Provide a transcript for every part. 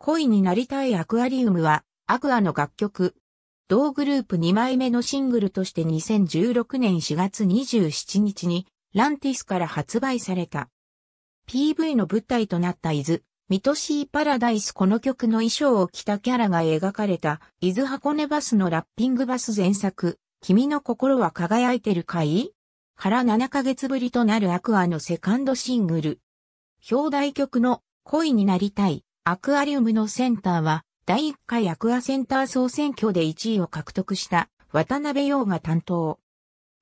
恋になりたいアクアリウムは、アクアの楽曲。同グループ2枚目のシングルとして2016年4月27日に、ランティスから発売された。PV の舞台となった伊豆、ミトシーパラダイスこの曲の衣装を着たキャラが描かれた、伊豆箱根バスのラッピングバス前作、君の心は輝いてるかいから7ヶ月ぶりとなるアクアのセカンドシングル。表題曲の恋になりたいアクアリウムのセンターは、第1回アクアセンター総選挙で1位を獲得した渡辺陽が担当。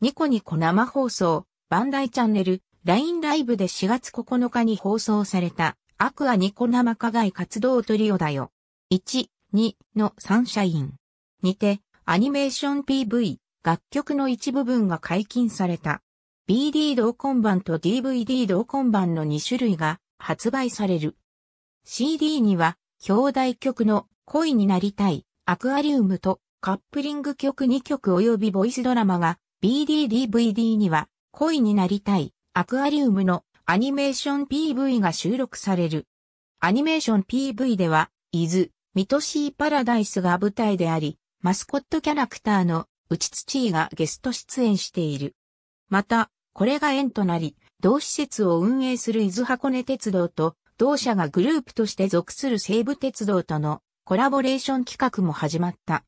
ニコニコ生放送、バンダイチャンネル、LINE ライブで4月9日に放送された、アクアニコ生課外活動トリオだよ。1、2のサンシャイン。にて、アニメーション PV、楽曲の一部分が解禁された。BD 同梱版と DVD 同梱版の2種類が発売される。CD には、表題曲の恋になりたい、アクアリウムとカップリング曲2曲及びボイスドラマが、BDDVD には、恋になりたい、アクアリウムのアニメーション PV が収録される。アニメーション PV では、伊豆、ミトシーパラダイスが舞台であり、マスコットキャラクターの内土井がゲスト出演している。また、これが縁となり、同施設を運営する伊豆箱根鉄道と同社がグループとして属する西武鉄道とのコラボレーション企画も始まった。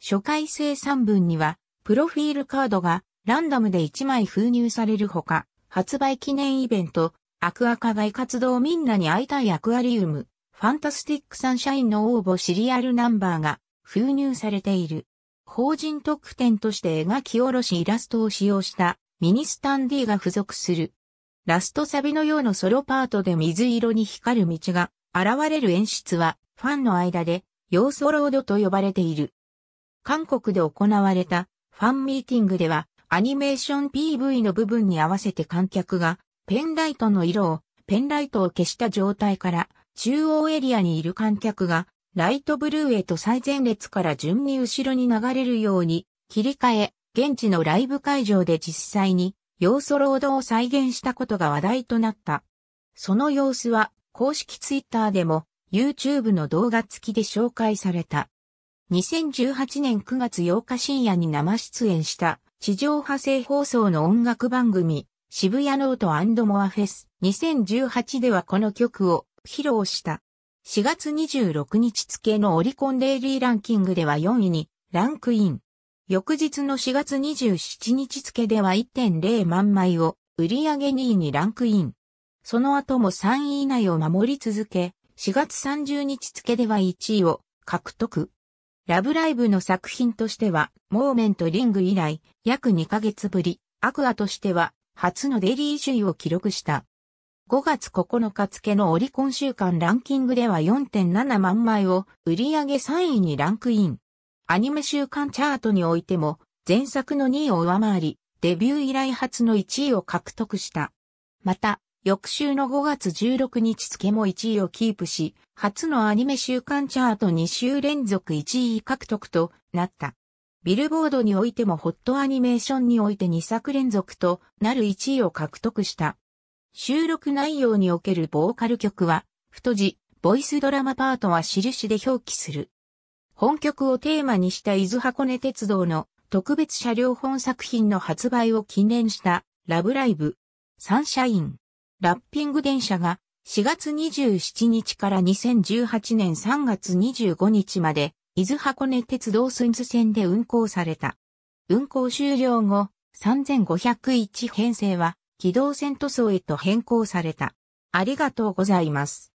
初回生産分には、プロフィールカードがランダムで1枚封入されるほか、発売記念イベント、アクア課外活動みんなに会いたいアクアリウム、ファンタスティックサンシャインの応募シリアルナンバーが封入されている。法人特典として描き下ろしイラストを使用したミニスタンディが付属するラストサビのようなソロパートで水色に光る道が現れる演出はファンの間で要素ロードと呼ばれている。韓国で行われたファンミーティングではアニメーション PV の部分に合わせて観客がペンライトの色をペンライトを消した状態から中央エリアにいる観客がライトブルーへと最前列から順に後ろに流れるように切り替え、現地のライブ会場で実際に要素ロードを再現したことが話題となった。その様子は公式ツイッターでも YouTube の動画付きで紹介された。2018年9月8日深夜に生出演した地上波生放送の音楽番組渋谷ノートモアフェス2018ではこの曲を披露した。4月26日付のオリコンデイリーランキングでは4位にランクイン。翌日の4月27日付では1.0万枚を売上2位にランクイン。その後も3位以内を守り続け、4月30日付では1位を獲得。ラブライブの作品としては、モーメントリング以来、約2ヶ月ぶり、アクアとしては、初のデリー首位を記録した。5月9日付のオリコン週間ランキングでは4.7万枚を売上3位にランクイン。アニメ週間チャートにおいても、前作の2位を上回り、デビュー以来初の1位を獲得した。また、翌週の5月16日付も1位をキープし、初のアニメ週間チャート2週連続1位獲得となった。ビルボードにおいてもホットアニメーションにおいて2作連続となる1位を獲得した。収録内容におけるボーカル曲は、太字、ボイスドラマパートは印で表記する。本曲をテーマにした伊豆箱根鉄道の特別車両本作品の発売を記念したラブライブ、サンシャイン、ラッピング電車が4月27日から2018年3月25日まで伊豆箱根鉄道スンズ線で運行された。運行終了後、3501編成は、機動線塗装へと変更された。ありがとうございます。